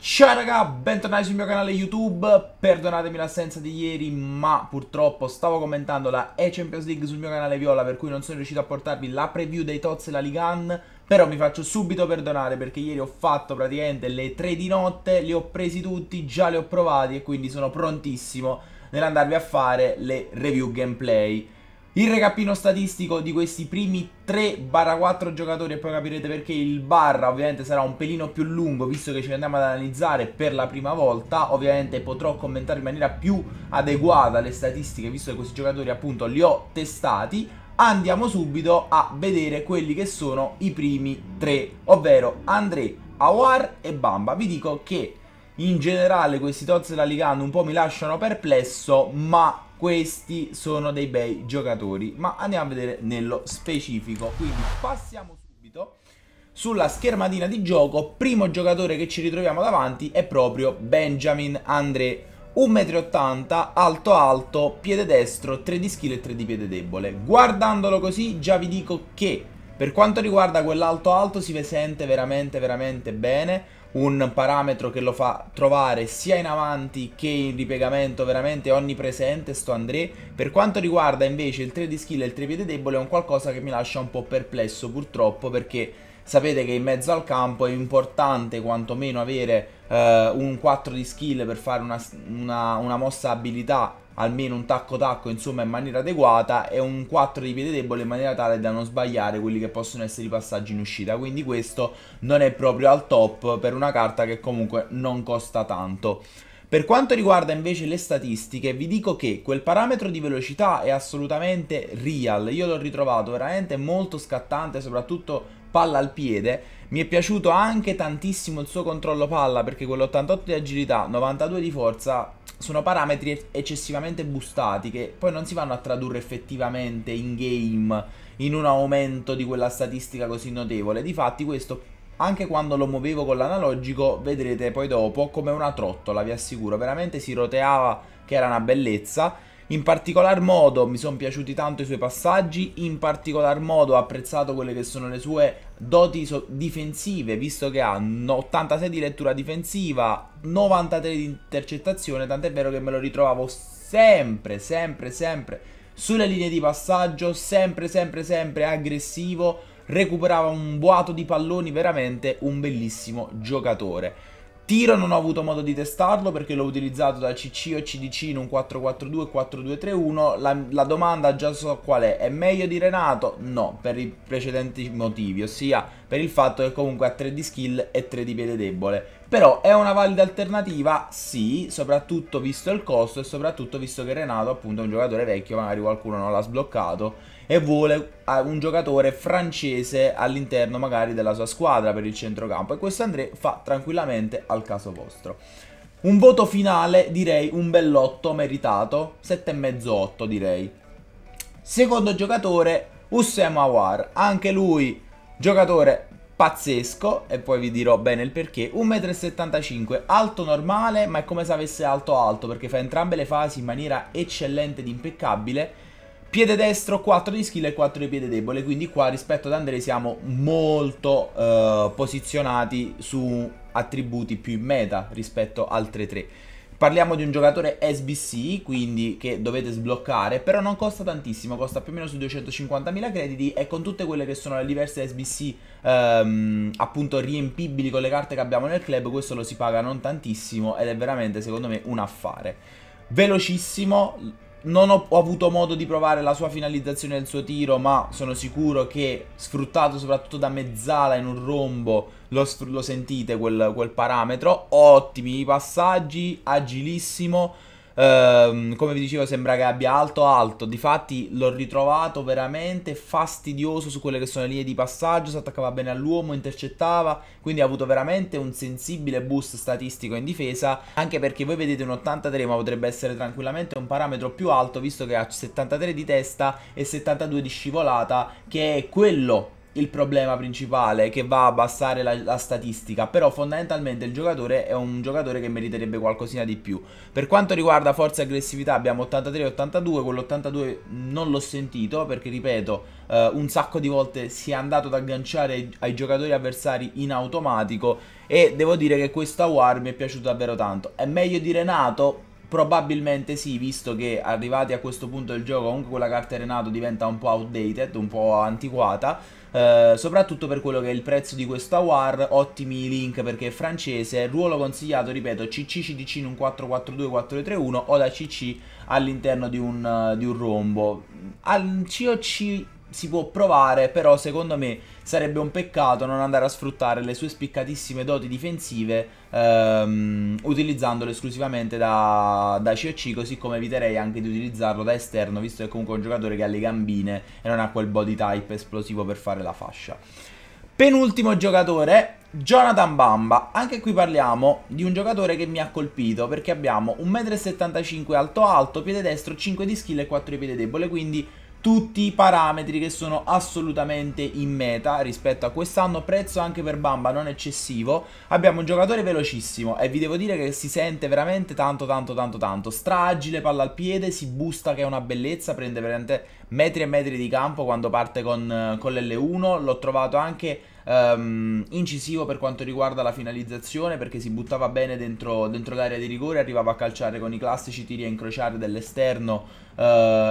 Ciao raga, bentornati sul mio canale YouTube, perdonatemi l'assenza di ieri ma purtroppo stavo commentando la E-Champions League sul mio canale Viola per cui non sono riuscito a portarvi la preview dei Tots e la Ligan però mi faccio subito perdonare perché ieri ho fatto praticamente le 3 di notte, li ho presi tutti, già li ho provati e quindi sono prontissimo nell'andarvi a fare le review gameplay il recapino statistico di questi primi 3-4 giocatori e poi capirete perché il barra ovviamente sarà un pelino più lungo visto che ci andiamo ad analizzare per la prima volta. Ovviamente potrò commentare in maniera più adeguata le statistiche visto che questi giocatori appunto li ho testati andiamo subito a vedere quelli che sono i primi 3, ovvero André, Awar e Bamba. Vi dico che in generale questi tozzi della Liga un po' mi lasciano perplesso, ma questi sono dei bei giocatori, ma andiamo a vedere nello specifico. Quindi passiamo subito sulla schermatina di gioco, primo giocatore che ci ritroviamo davanti è proprio Benjamin André. 1,80m, alto alto, piede destro, 3 di skill e 3 di piede debole. Guardandolo così già vi dico che per quanto riguarda quell'alto alto si sente veramente veramente bene un parametro che lo fa trovare sia in avanti che in ripiegamento veramente onnipresente sto André per quanto riguarda invece il 3 di skill e il 3 piede debole è un qualcosa che mi lascia un po' perplesso purtroppo perché sapete che in mezzo al campo è importante quantomeno avere eh, un 4 di skill per fare una, una, una mossa abilità almeno un tacco tacco insomma in maniera adeguata e un 4 di piede debole in maniera tale da non sbagliare quelli che possono essere i passaggi in uscita quindi questo non è proprio al top per una carta che comunque non costa tanto per quanto riguarda invece le statistiche, vi dico che quel parametro di velocità è assolutamente real. Io l'ho ritrovato veramente molto scattante, soprattutto palla al piede. Mi è piaciuto anche tantissimo il suo controllo palla perché quell'88 di agilità, 92 di forza sono parametri eccessivamente boostati che poi non si vanno a tradurre effettivamente in game in un aumento di quella statistica così notevole. Difatti questo anche quando lo muovevo con l'analogico vedrete poi dopo come una trottola, vi assicuro, veramente si roteava che era una bellezza in particolar modo mi sono piaciuti tanto i suoi passaggi, in particolar modo ho apprezzato quelle che sono le sue doti so difensive, visto che ha 86 di lettura difensiva, 93 di intercettazione, tant'è vero che me lo ritrovavo sempre, sempre, sempre sulle linee di passaggio, sempre, sempre, sempre aggressivo, recuperava un boato di palloni, veramente un bellissimo giocatore. Tiro non ho avuto modo di testarlo perché l'ho utilizzato da CC o CDC in un 4-4-2-4-2-3-1. La, la, domanda già so qual è. È meglio di Renato? No, per i precedenti motivi, ossia per il fatto che comunque ha 3 di skill e 3 di piede debole. Però è una valida alternativa? Sì, soprattutto visto il costo e soprattutto visto che Renato appunto è un giocatore vecchio, magari qualcuno non l'ha sbloccato e vuole un giocatore francese all'interno magari della sua squadra per il centrocampo e questo André fa tranquillamente al caso vostro. Un voto finale direi un bell'otto meritato, 7,5-8 direi. Secondo giocatore Ussem Awar, anche lui giocatore pazzesco e poi vi dirò bene il perché 1,75 m alto normale ma è come se avesse alto alto perché fa entrambe le fasi in maniera eccellente ed impeccabile Piede destro 4 di skill e 4 di piede debole, quindi qua rispetto ad Andrea siamo molto eh, posizionati su attributi più in meta rispetto ad altre 3. Parliamo di un giocatore SBC, quindi che dovete sbloccare, però non costa tantissimo, costa più o meno su 250.000 crediti e con tutte quelle che sono le diverse SBC ehm, appunto riempibili con le carte che abbiamo nel club, questo lo si paga non tantissimo ed è veramente secondo me un affare. Velocissimo, non ho, ho, avuto modo di provare la sua finalizzazione del suo tiro, ma sono sicuro che sfruttato soprattutto da mezzala in un rombo, lo, lo sentite quel, quel parametro. Ottimi passaggi, agilissimo Ehm, come vi dicevo, sembra che abbia alto alto. Difatti, l'ho ritrovato veramente fastidioso su quelle che sono le linee di passaggio. Si attaccava bene all'uomo, intercettava. Quindi ha avuto veramente un sensibile boost statistico in difesa. Anche perché voi vedete un 83, ma potrebbe essere tranquillamente un parametro più alto, visto che ha 73 di testa e 72 di scivolata, che è quello il problema principale che va a abbassare la, la, statistica, però fondamentalmente il giocatore è un giocatore che meriterebbe qualcosina di più. Per quanto riguarda forza e aggressività abbiamo 83-82, quell'82 non l'ho sentito perché ripeto eh, un sacco di volte si è andato ad agganciare ai, ai giocatori avversari in automatico e devo dire che questa war mi è piaciuta davvero tanto. È meglio di Renato? Probabilmente sì, visto che arrivati a questo punto del gioco comunque quella carta Renato diventa un po' outdated, un po' antiquata eh, soprattutto per quello che è il prezzo di questa war, ottimi link perché è francese, ruolo consigliato, ripeto, CCCDC in un 4-4-2-4-3-1 o da CC all'interno di, eh, di un, rombo. Al COC si può provare, però secondo me sarebbe un peccato non andare a sfruttare le sue spiccatissime doti difensive ehm, utilizzandolo esclusivamente da, da COC, così come eviterei anche di utilizzarlo da esterno, visto che è comunque un giocatore che ha le gambine e non ha quel body type esplosivo per fare la fascia. Penultimo giocatore, Jonathan Bamba. Anche qui parliamo di un giocatore che mi ha colpito perché abbiamo 1,75m alto alto, piede destro, 5 di skill e 4 di piede debole, quindi tutti i parametri che sono assolutamente in meta rispetto a quest'anno. Prezzo anche per Bamba non eccessivo. Abbiamo un giocatore velocissimo e vi devo dire che si sente veramente tanto tanto tanto tanto. Stragile, palla al piede, si busta che è una bellezza, prende veramente metri e metri di campo quando parte con, con l'L1. L'ho trovato anche um, incisivo per quanto riguarda la finalizzazione perché si buttava bene dentro, dentro l'area di rigore, arrivava a calciare con i classici tiri a incrociare dell'esterno uh,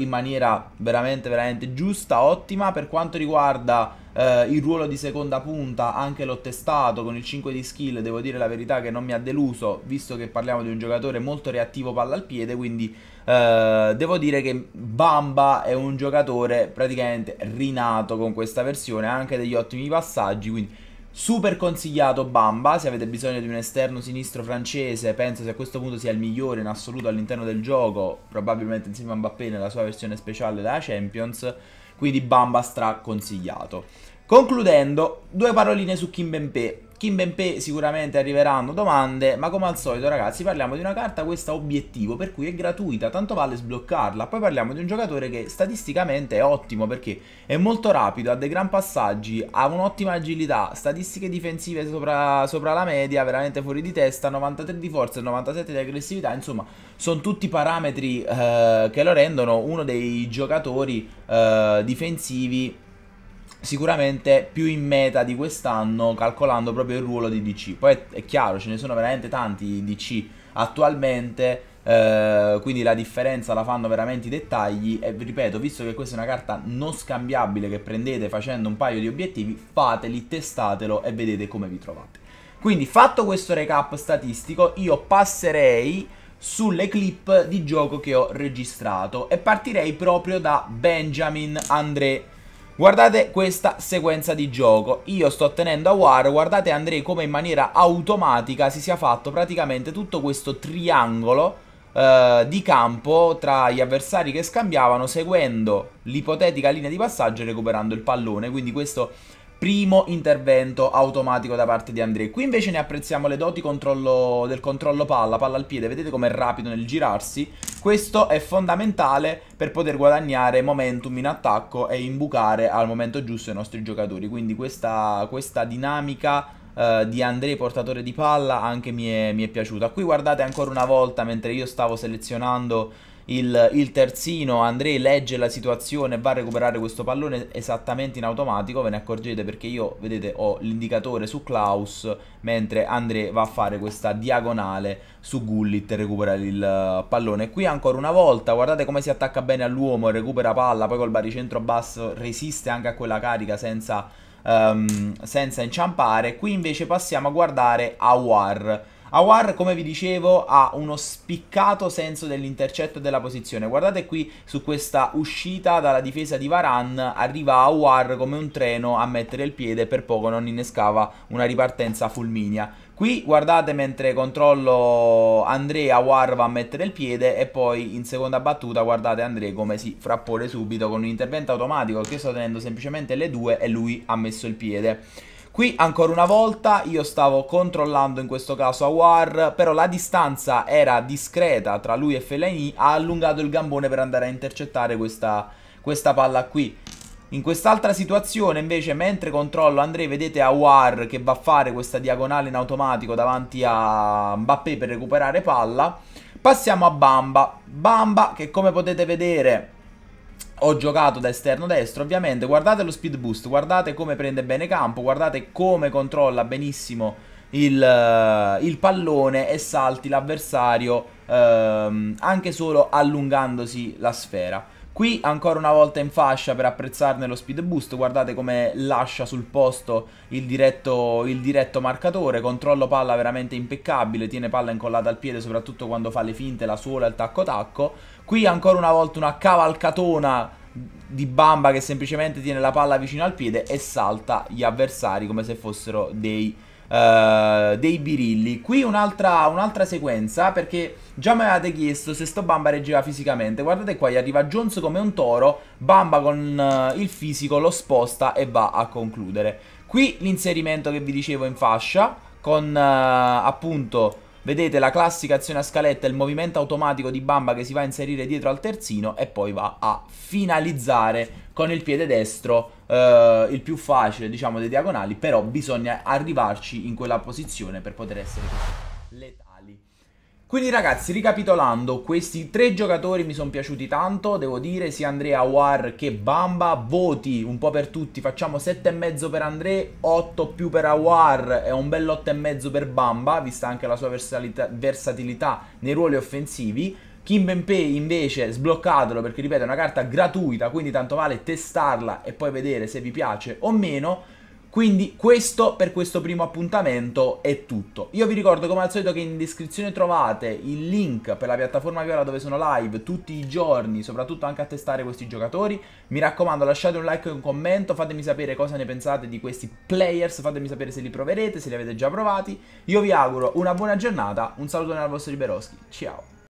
in maniera veramente, veramente giusta, ottima. Per quanto riguarda eh, il ruolo di seconda punta anche l'ho testato con il 5 di skill, devo dire la verità che non mi ha deluso, visto che parliamo di un giocatore molto reattivo palla al piede, quindi eh, devo dire che Bamba è un giocatore praticamente rinato con questa versione, ha anche degli ottimi passaggi, quindi Super consigliato Bamba, se avete bisogno di un esterno sinistro francese, penso che a questo punto sia il migliore in assoluto all'interno del gioco, probabilmente insieme a Mbappé nella sua versione speciale della Champions quindi Bamba stra consigliato. Concludendo, due paroline su Kim Bempe. Kim Benpe sicuramente arriveranno domande, ma come al solito ragazzi parliamo di una carta questa obiettivo, per cui è gratuita, tanto vale sbloccarla. Poi parliamo di un giocatore che statisticamente è ottimo perché è molto rapido, ha dei gran passaggi, ha un'ottima agilità, statistiche difensive sopra, sopra, la media, veramente fuori di testa, 93 di forza e 97 di aggressività, insomma sono tutti parametri eh, che lo rendono uno dei giocatori eh, difensivi sicuramente più in meta di quest'anno calcolando proprio il ruolo di DC. Poi è, chiaro, ce ne sono veramente tanti DC attualmente, eh, quindi la differenza la fanno veramente i dettagli e ripeto, visto che questa è una carta non scambiabile che prendete facendo un paio di obiettivi, fateli, testatelo e vedete come vi trovate. Quindi fatto questo recap statistico, io passerei sulle clip di gioco che ho registrato e partirei proprio da Benjamin André Guardate questa sequenza di gioco, io sto tenendo a War, guardate Andrei come in maniera automatica si sia fatto praticamente tutto questo triangolo eh, di campo tra gli avversari che scambiavano seguendo l'ipotetica linea di passaggio e recuperando il pallone, quindi questo primo intervento automatico da parte di André. Qui invece ne apprezziamo le doti controllo, del controllo palla, palla al piede, vedete com'è rapido nel girarsi. Questo è fondamentale per poter guadagnare momentum in attacco e imbucare al momento giusto i nostri giocatori. Quindi questa, questa dinamica eh, di André portatore di palla anche mi è, mi è piaciuta. Qui guardate ancora una volta mentre io stavo selezionando il, il terzino Andrei legge la situazione va a recuperare questo pallone esattamente in automatico, ve ne accorgete perché io, vedete, ho l'indicatore su Klaus, mentre Andrei va a fare questa diagonale su Gullit e recupera il eh, pallone. Qui ancora una volta, guardate come si attacca bene all'uomo recupera palla, poi col baricentro basso resiste anche a quella carica senza... Um, senza inciampare. Qui invece passiamo a guardare Awar. Awar, come vi dicevo, ha uno spiccato senso dell'intercetto e della posizione. Guardate qui su questa uscita dalla difesa di Varan, arriva Awar come un treno a mettere il piede e per poco non innescava una ripartenza fulminia. Qui guardate mentre controllo Andrea Awar va a mettere il piede e poi in seconda battuta guardate Andrea come si frappone subito con un intervento automatico che io sto tenendo semplicemente le due e lui ha messo il piede. Qui ancora una volta io stavo controllando in questo caso Awar, però la distanza era discreta tra lui e Fellaini, ha allungato il gambone per andare a intercettare questa, questa palla qui. In quest'altra situazione invece mentre controllo Andrei vedete Awar che va a fare questa diagonale in automatico davanti a Mbappé per recuperare palla. Passiamo a Bamba. Bamba che come potete vedere ho giocato da esterno destro, ovviamente guardate lo speed boost, guardate come prende bene campo, guardate come controlla benissimo il, eh, il pallone e salti l'avversario ehm, anche solo allungandosi la sfera. Qui ancora una volta in fascia per apprezzarne lo speed boost, guardate come lascia sul posto il diretto, il diretto marcatore, controllo palla veramente impeccabile, tiene palla incollata al piede soprattutto quando fa le finte, la suola, il tacco tacco Qui ancora una volta una cavalcatona di Bamba che semplicemente tiene la palla vicino al piede e salta gli avversari come se fossero dei, uh, dei birilli. Qui un'altra, un'altra sequenza perché già mi avevate chiesto se sto Bamba reggeva fisicamente. Guardate qua, gli arriva Jones come un toro, Bamba con uh, il fisico lo sposta e va a concludere. Qui l'inserimento che vi dicevo in fascia con uh, appunto Vedete la classica azione a scaletta, il movimento automatico di Bamba che si va a inserire dietro al terzino e poi va a finalizzare con il piede destro eh, il più facile diciamo dei diagonali, però bisogna arrivarci in quella posizione per poter essere l'età. Quindi ragazzi, ricapitolando, questi tre giocatori mi sono piaciuti tanto, devo dire, sia Andrea War che Bamba, voti un po' per tutti, facciamo 7,5 per Andrea, 8 più per Awar e un bel 8,5 per Bamba, vista anche la sua versatilità nei ruoli offensivi. Kim Benpe invece sbloccatelo perché ripeto è una carta gratuita, quindi tanto vale testarla e poi vedere se vi piace o meno. Quindi questo per questo primo appuntamento è tutto. Io vi ricordo come al solito che in descrizione trovate il link per la piattaforma Viola dove sono live tutti i giorni, soprattutto anche a testare questi giocatori. Mi raccomando lasciate un like e un commento, fatemi sapere cosa ne pensate di questi players, fatemi sapere se li proverete, se li avete già provati. Io vi auguro una buona giornata, un saluto dal vostro Liberoschi, ciao!